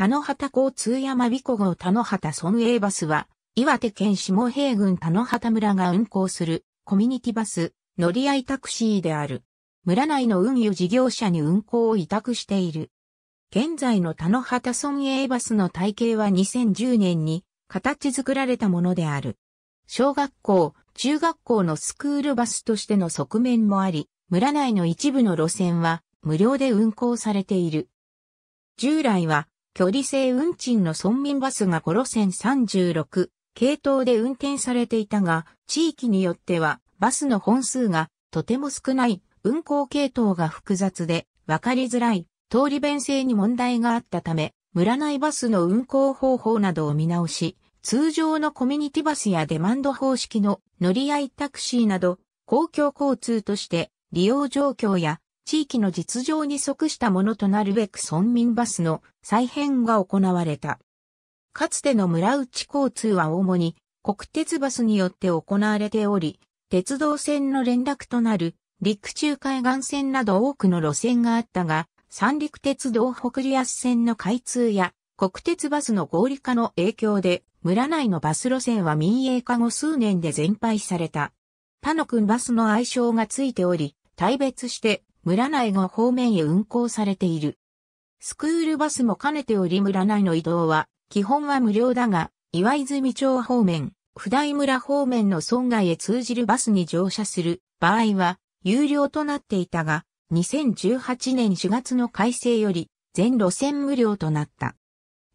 田野畑交通山彦号田野畑村営バスは、岩手県下平郡田野畑村が運行するコミュニティバス、乗り合いタクシーである。村内の運輸事業者に運行を委託している。現在の田野畑村営バスの体系は2010年に形作られたものである。小学校、中学校のスクールバスとしての側面もあり、村内の一部の路線は無料で運行されている。従来は距離性運賃の村民バスが5路線36系統で運転されていたが、地域によってはバスの本数がとても少ない運行系統が複雑で分かりづらい通り弁性に問題があったため、村内バスの運行方法などを見直し、通常のコミュニティバスやデマンド方式の乗り合いタクシーなど公共交通として利用状況や地域の実情に即したものとなるべく村民バスの再編が行われた。かつての村内交通は主に国鉄バスによって行われており、鉄道線の連絡となる陸中海岸線など多くの路線があったが、三陸鉄道北リアス線の開通や国鉄バスの合理化の影響で村内のバス路線は民営化後数年で全廃された。パノ君バスの愛称がついており、大別して村内の方面へ運行されている。スクールバスも兼ねており村内の移動は、基本は無料だが、岩泉町方面、普代村方面の村外へ通じるバスに乗車する場合は、有料となっていたが、2018年4月の改正より、全路線無料となった。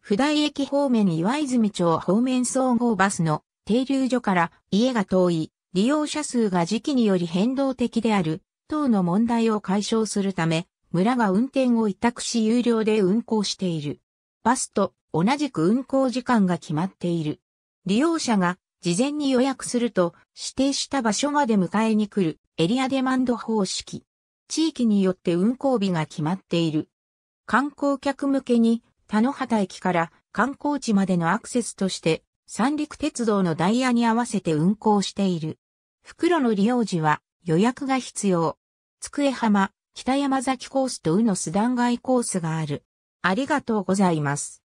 普代駅方面岩泉町方面総合バスの停留所から家が遠い、利用者数が時期により変動的である等の問題を解消するため、村が運転を委託し有料で運行している。バスと同じく運行時間が決まっている。利用者が事前に予約すると指定した場所まで迎えに来るエリアデマンド方式。地域によって運行日が決まっている。観光客向けに田野畑駅から観光地までのアクセスとして三陸鉄道のダイヤに合わせて運行している。袋の利用時は予約が必要。机浜、北山崎コースと宇野須弾劾コースがある。ありがとうございます。